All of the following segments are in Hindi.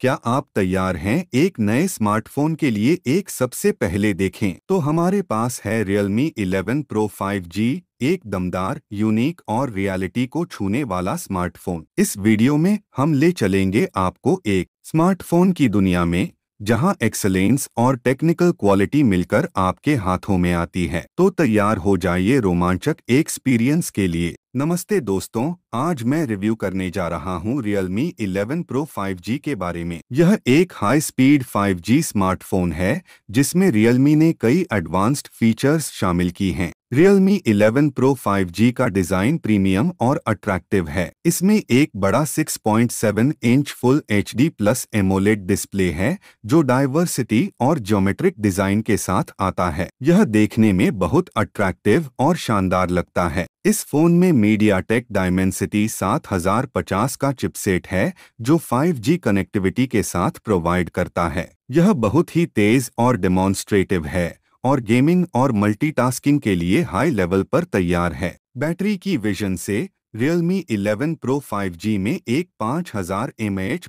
क्या आप तैयार हैं एक नए स्मार्टफोन के लिए एक सबसे पहले देखें तो हमारे पास है Realme 11 Pro 5G एक दमदार यूनिक और रियलिटी को छूने वाला स्मार्टफोन इस वीडियो में हम ले चलेंगे आपको एक स्मार्टफोन की दुनिया में जहां एक्सलेंस और टेक्निकल क्वालिटी मिलकर आपके हाथों में आती है तो तैयार हो जाइए रोमांचक एक्सपीरियंस के लिए नमस्ते दोस्तों आज मैं रिव्यू करने जा रहा हूं Realme 11 Pro 5G के बारे में यह एक हाई स्पीड 5G स्मार्टफोन है जिसमें Realme ने कई एडवांस्ड फीचर्स शामिल की हैं Realme 11 Pro 5G का डिज़ाइन प्रीमियम और अट्रैक्टिव है इसमें एक बड़ा 6.7 inch full H D plus AMOLED display है जो डायवर्सिटी और ज्योमेट्रिक डिज़ाइन के साथ आता है यह देखने में बहुत अट्रैक्टिव और शानदार लगता है इस फोन में मीडिया टेक डायमेंसिटी 7050 का चिपसेट है जो 5G कनेक्टिविटी के साथ प्रोवाइड करता है यह बहुत ही तेज और डेमोन्स्ट्रेटिव है और गेमिंग और मल्टीटास्किंग के लिए हाई लेवल पर तैयार है बैटरी की विजन से Realme 11 Pro 5G में एक 5000 हजार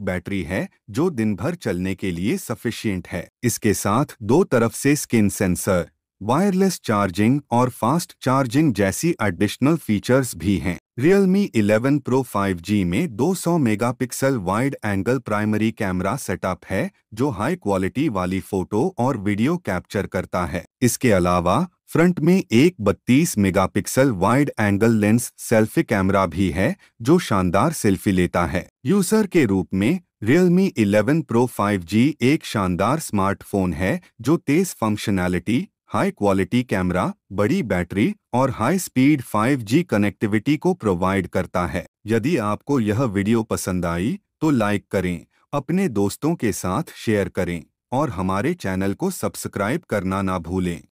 बैटरी है जो दिन भर चलने के लिए सफिशियंट है इसके साथ दो तरफ से स्किन सेंसर वायरलेस चार्जिंग और फास्ट चार्जिंग जैसी एडिशनल फीचर्स भी हैं Realme 11 Pro 5G में 200 megapixel wide angle primary camera setup है जो हाई क्वालिटी वाली फोटो और वीडियो कैप्चर करता है इसके अलावा फ्रंट में एक 32 megapixel wide angle lens selfie camera भी है जो शानदार सेल्फी लेता है यूजर के रूप में Realme 11 Pro 5G एक शानदार स्मार्टफोन है जो तेज फंक्शनैलिटी हाई क्वालिटी कैमरा बड़ी बैटरी और हाई स्पीड 5G कनेक्टिविटी को प्रोवाइड करता है यदि आपको यह वीडियो पसंद आई तो लाइक करें अपने दोस्तों के साथ शेयर करें और हमारे चैनल को सब्सक्राइब करना ना भूलें